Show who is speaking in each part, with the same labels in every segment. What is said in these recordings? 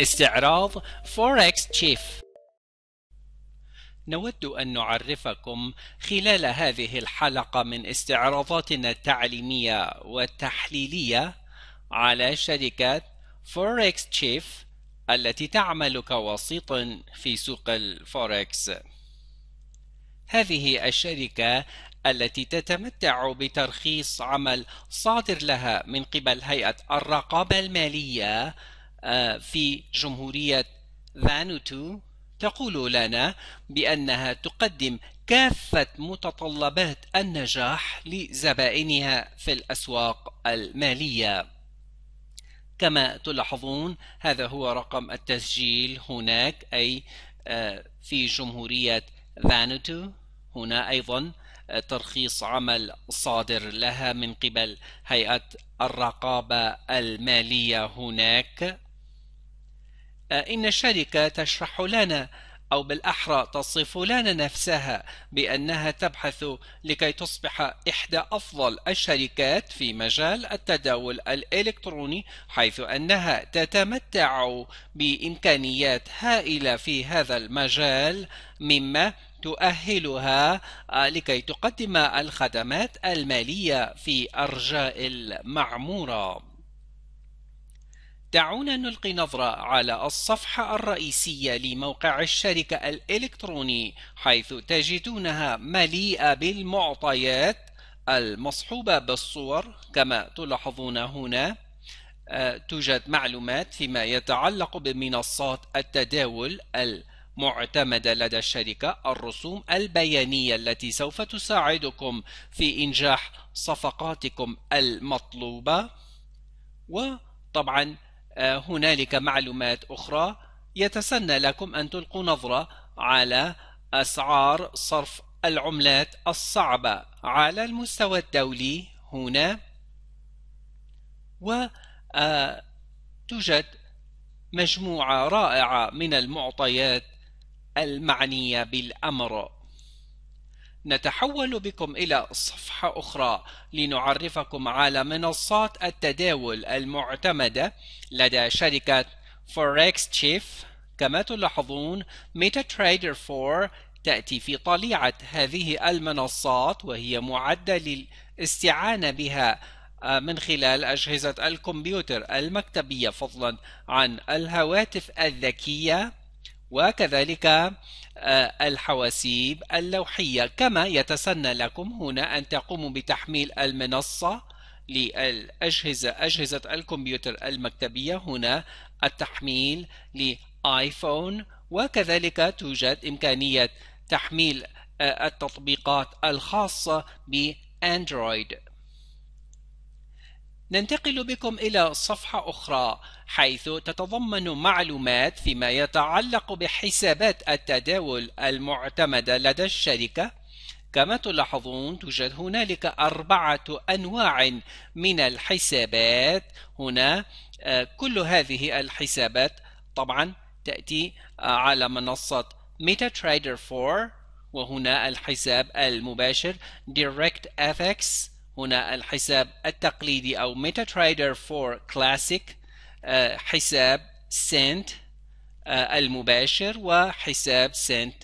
Speaker 1: استعراض فوركس تشيف نود أن نعرفكم خلال هذه الحلقة من استعراضاتنا التعليمية والتحليلية على شركة فوركس تشيف التي تعمل كوسيط في سوق الفوركس هذه الشركة التي تتمتع بترخيص عمل صادر لها من قبل هيئة الرقابة المالية آه، في جمهورية فانوتو تقول لنا بأنها تقدم كافة متطلبات النجاح لزبائنها في الأسواق المالية. كما تلاحظون هذا هو رقم التسجيل هناك أي آه، في جمهورية فانوتو هنا أيضا ترخيص عمل صادر لها من قبل هيئة الرقابة المالية هناك آه، إن الشركة تشرح لنا أو بالأحرى تصف لنا نفسها بأنها تبحث لكي تصبح إحدى أفضل الشركات في مجال التداول الإلكتروني حيث أنها تتمتع بإمكانيات هائلة في هذا المجال مما تؤهلها آه، لكي تقدم الخدمات المالية في أرجاء المعمورة دعونا نلقي نظرة على الصفحة الرئيسية لموقع الشركة الإلكتروني حيث تجدونها مليئة بالمعطيات المصحوبة بالصور كما تلاحظون هنا آه، توجد معلومات فيما يتعلق بمنصات التداول معتمدة لدى الشركة الرسوم البيانية التي سوف تساعدكم في إنجاح صفقاتكم المطلوبة وطبعا آه، هنالك معلومات أخرى يتسنى لكم أن تلقوا نظرة على أسعار صرف العملات الصعبة على المستوى الدولي هنا وتوجد آه، مجموعة رائعة من المعطيات المعنية بالأمر نتحول بكم إلى صفحة أخرى لنعرفكم على منصات التداول المعتمدة لدى شركة فوركس تشيف كما تلاحظون ميتا تريدر 4 تأتي في طليعة هذه المنصات وهي معدة للاستعانة بها آه، من خلال أجهزة الكمبيوتر المكتبية فضلا عن الهواتف الذكية وكذلك آه، الحواسيب اللوحية كما يتسنى لكم هنا أن تقوموا بتحميل المنصة للأجهزة أجهزة الكمبيوتر المكتبية هنا التحميل لآيفون وكذلك توجد إمكانية تحميل آه، التطبيقات الخاصة بأندرويد ننتقل بكم إلى صفحة أخرى حيث تتضمن معلومات فيما يتعلق بحسابات التداول المعتمدة لدى الشركة كما تلاحظون توجد هنالك أربعة أنواع من الحسابات هنا آه، كل هذه الحسابات طبعا تأتي آه، على منصة ميتا تريدر 4 وهنا الحساب المباشر Direct FX هنا الحساب التقليدي أو ميتا تريدر فور كلاسيك حساب سنت آه، المباشر وحساب سنت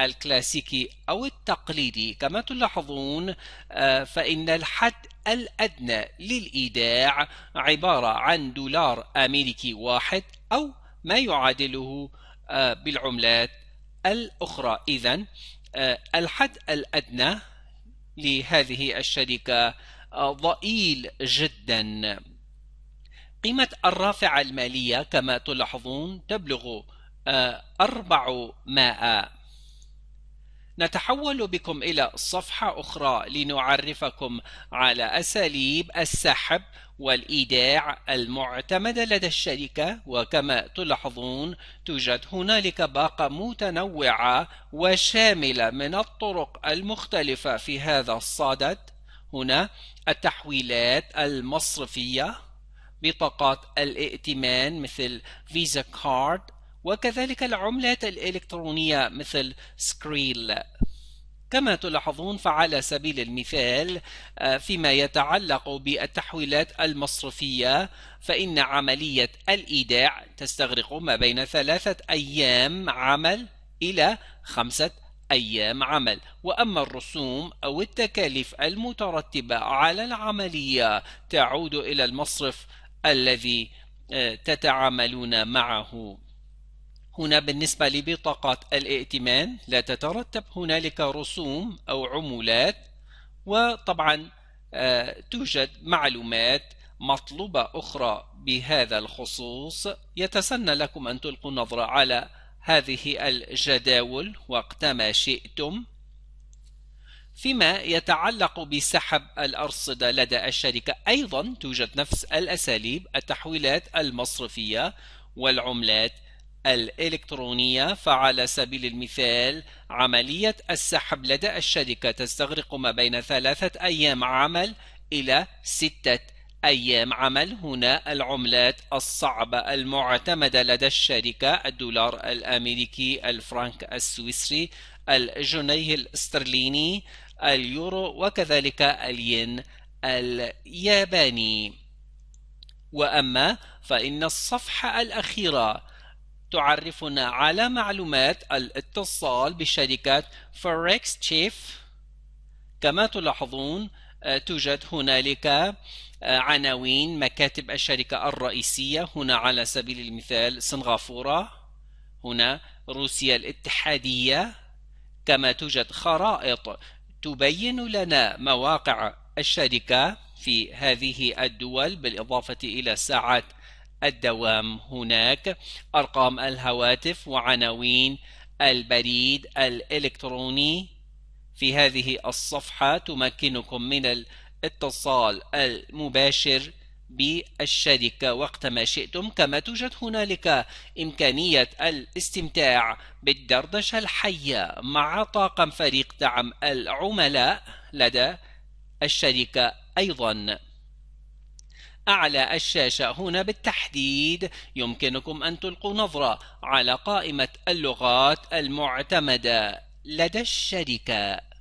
Speaker 1: الكلاسيكي أو التقليدي كما تلاحظون آه، فإن الحد الأدنى للإيداع عبارة عن دولار أمريكي واحد أو ما يعادله آه، بالعملات الأخرى إذا الحد الأدنى لهذه الشركة آه، ضئيل جدا قيمة الرافعة المالية كما تلاحظون تبلغ 400 آه، نتحول بكم إلى صفحة أخرى لنعرفكم على أساليب السحب والإيداع المعتمدة لدى الشركة وكما تلاحظون توجد هنالك باقة متنوعة وشاملة من الطرق المختلفة في هذا الصدد هنا التحويلات المصرفية بطاقات الائتمان مثل فيزا كارد وكذلك العملات الإلكترونية مثل سكريل كما تلاحظون فعلى سبيل المثال آه، فيما يتعلق بالتحويلات المصرفية فإن عملية الإيداع تستغرق ما بين ثلاثة أيام عمل إلى خمسة أيام عمل وأما الرسوم أو التكاليف المترتبة على العملية تعود إلى المصرف الذي آه، تتعاملون معه هنا بالنسبة لبطاقات الائتمان لا تترتب هنالك رسوم أو عمولات وطبعا آه، توجد معلومات مطلوبة أخرى بهذا الخصوص يتسنى لكم أن تلقوا نظرة على هذه الجداول وقتما شئتم فيما يتعلق بسحب الأرصدة لدى الشركة أيضا توجد نفس الأساليب التحويلات المصرفية والعملات الإلكترونية فعلى سبيل المثال عملية السحب لدى الشركة تستغرق ما بين ثلاثة أيام عمل إلى ستة أيام عمل هنا العملات الصعبة المعتمدة لدى الشركة الدولار الأمريكي الفرنك السويسري الجنيه الاسترليني اليورو وكذلك الين الياباني وأما فإن الصفحة الأخيرة تعرفنا على معلومات الاتصال بشركة فوركس تشيف كما تلاحظون آه، توجد هنالك آه، عناوين مكاتب الشركة الرئيسية هنا على سبيل المثال سنغافورة هنا روسيا الاتحادية كما توجد خرائط تبين لنا مواقع الشركة في هذه الدول بالإضافة إلى ساعات الدوام هناك أرقام الهواتف وعناوين البريد الإلكتروني في هذه الصفحة تمكنكم من الاتصال المباشر بالشركة وقت ما شئتم كما توجد هنالك إمكانية الاستمتاع بالدردشة الحية مع طاقم فريق دعم العملاء لدى الشركة أيضاً أعلى الشاشة هنا بالتحديد يمكنكم أن تلقوا نظرة على قائمة اللغات المعتمدة لدى الشركة